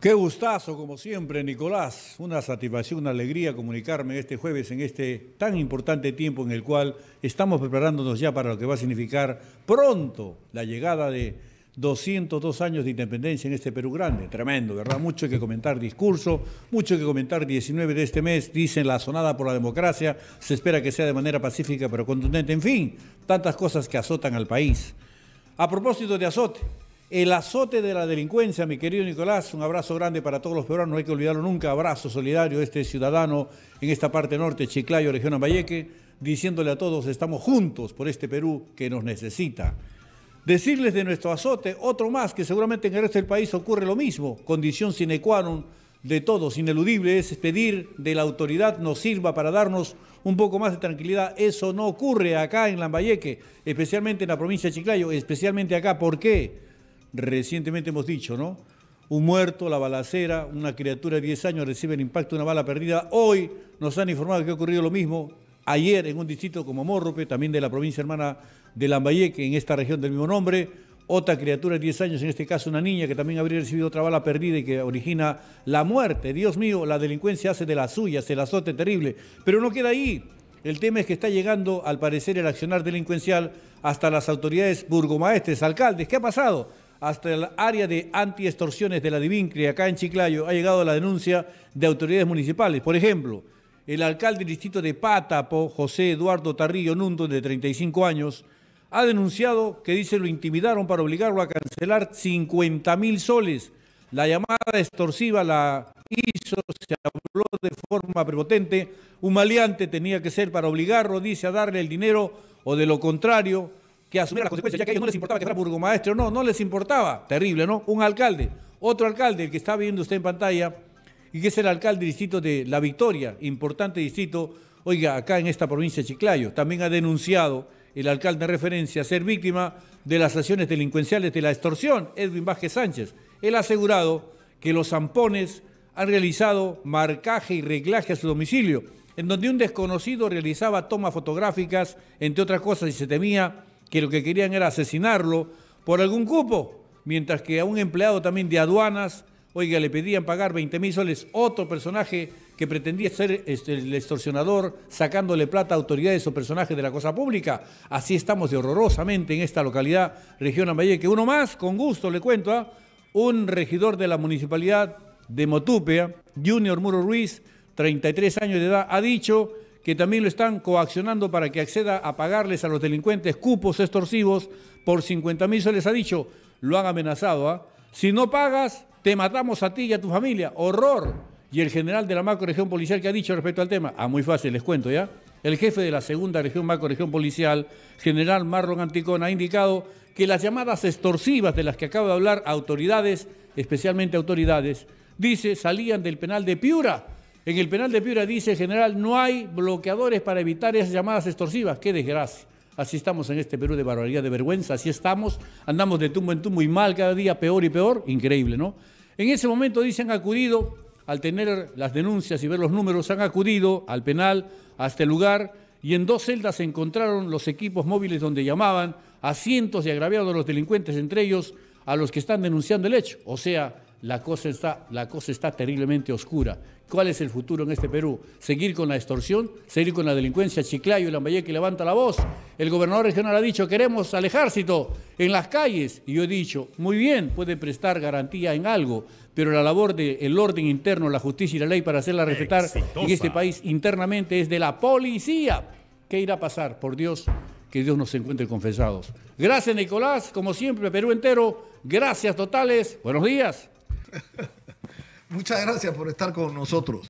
Qué gustazo, como siempre, Nicolás. Una satisfacción, una alegría comunicarme este jueves en este tan importante tiempo en el cual estamos preparándonos ya para lo que va a significar pronto la llegada de 202 años de independencia en este Perú grande. Tremendo, ¿verdad? Mucho que comentar discurso, mucho que comentar 19 de este mes, dicen la sonada por la democracia, se espera que sea de manera pacífica pero contundente. En fin, tantas cosas que azotan al país. A propósito de azote, el azote de la delincuencia, mi querido Nicolás, un abrazo grande para todos los peruanos, no hay que olvidarlo nunca, abrazo solidario a este ciudadano en esta parte norte, Chiclayo, región Ambayeque, diciéndole a todos, estamos juntos por este Perú que nos necesita. Decirles de nuestro azote, otro más, que seguramente en el resto del país ocurre lo mismo, condición sine qua non de todos, ineludible, es pedir de la autoridad nos sirva para darnos un poco más de tranquilidad. Eso no ocurre acá en Lambayeque, especialmente en la provincia de Chiclayo, especialmente acá. ¿Por qué? recientemente hemos dicho, ¿no? Un muerto, la balacera, una criatura de 10 años recibe el impacto de una bala perdida. Hoy nos han informado que ha ocurrido lo mismo ayer en un distrito como Morrope, también de la provincia hermana de Lambayeque, en esta región del mismo nombre. Otra criatura de 10 años, en este caso una niña que también habría recibido otra bala perdida y que origina la muerte. Dios mío, la delincuencia hace de la suya, se la azote terrible. Pero no queda ahí. El tema es que está llegando, al parecer, el accionar delincuencial hasta las autoridades burgomaestres, alcaldes. ¿Qué ha pasado? hasta el área de antiextorsiones de la Divincri, acá en Chiclayo, ha llegado la denuncia de autoridades municipales. Por ejemplo, el alcalde del distrito de Pátapo, José Eduardo Tarrillo Nundo, de 35 años, ha denunciado que dice lo intimidaron para obligarlo a cancelar 50 mil soles. La llamada extorsiva la hizo, se habló de forma prepotente. Un maleante tenía que ser para obligarlo, dice, a darle el dinero o de lo contrario que asumiera las consecuencias, ya que ellos no les importaba que fuera burgomaestre o no, no les importaba. Terrible, ¿no? Un alcalde, otro alcalde, el que está viendo usted en pantalla, y que es el alcalde distrito de La Victoria, importante distrito, oiga, acá en esta provincia de Chiclayo, también ha denunciado el alcalde de referencia ser víctima de las acciones delincuenciales de la extorsión, Edwin Vázquez Sánchez. Él ha asegurado que los zampones han realizado marcaje y reglaje a su domicilio, en donde un desconocido realizaba tomas fotográficas, entre otras cosas, y se temía que lo que querían era asesinarlo por algún cupo, mientras que a un empleado también de aduanas, oiga, le pedían pagar 20 mil soles, otro personaje que pretendía ser este, el extorsionador sacándole plata a autoridades o personajes de la cosa pública. Así estamos de horrorosamente en esta localidad, región Ambaye, que uno más, con gusto le cuento, ¿ah? un regidor de la municipalidad de Motupea, Junior Muro Ruiz, 33 años de edad, ha dicho que también lo están coaccionando para que acceda a pagarles a los delincuentes cupos extorsivos por 50 mil les ha dicho, lo han amenazado. ¿ah? Si no pagas, te matamos a ti y a tu familia. Horror. Y el general de la macroregión policial que ha dicho respecto al tema, ah, muy fácil, les cuento ya. El jefe de la segunda región macroregión policial, general Marlon Anticón, ha indicado que las llamadas extorsivas de las que acaba de hablar autoridades, especialmente autoridades, dice, salían del penal de Piura en el penal de Piura dice, general, no hay bloqueadores para evitar esas llamadas extorsivas. ¡Qué desgracia! Así estamos en este Perú de barbaridad, de vergüenza, así estamos. Andamos de tumbo en tumbo y mal cada día, peor y peor. Increíble, ¿no? En ese momento dicen acudido, al tener las denuncias y ver los números, han acudido al penal, a este lugar, y en dos celdas se encontraron los equipos móviles donde llamaban a cientos de agraviados los delincuentes, entre ellos a los que están denunciando el hecho. O sea, la cosa, está, la cosa está terriblemente oscura. ¿Cuál es el futuro en este Perú? ¿Seguir con la extorsión? ¿Seguir con la delincuencia? Chiclayo y que levanta la voz. El gobernador regional ha dicho, queremos al ejército en las calles. Y yo he dicho, muy bien, puede prestar garantía en algo, pero la labor del el orden interno, la justicia y la ley para hacerla respetar en este país internamente es de la policía. ¿Qué irá a pasar? Por Dios, que Dios nos encuentre confesados. Gracias, Nicolás. Como siempre, Perú entero. Gracias totales. Buenos días. Muchas gracias por estar con nosotros.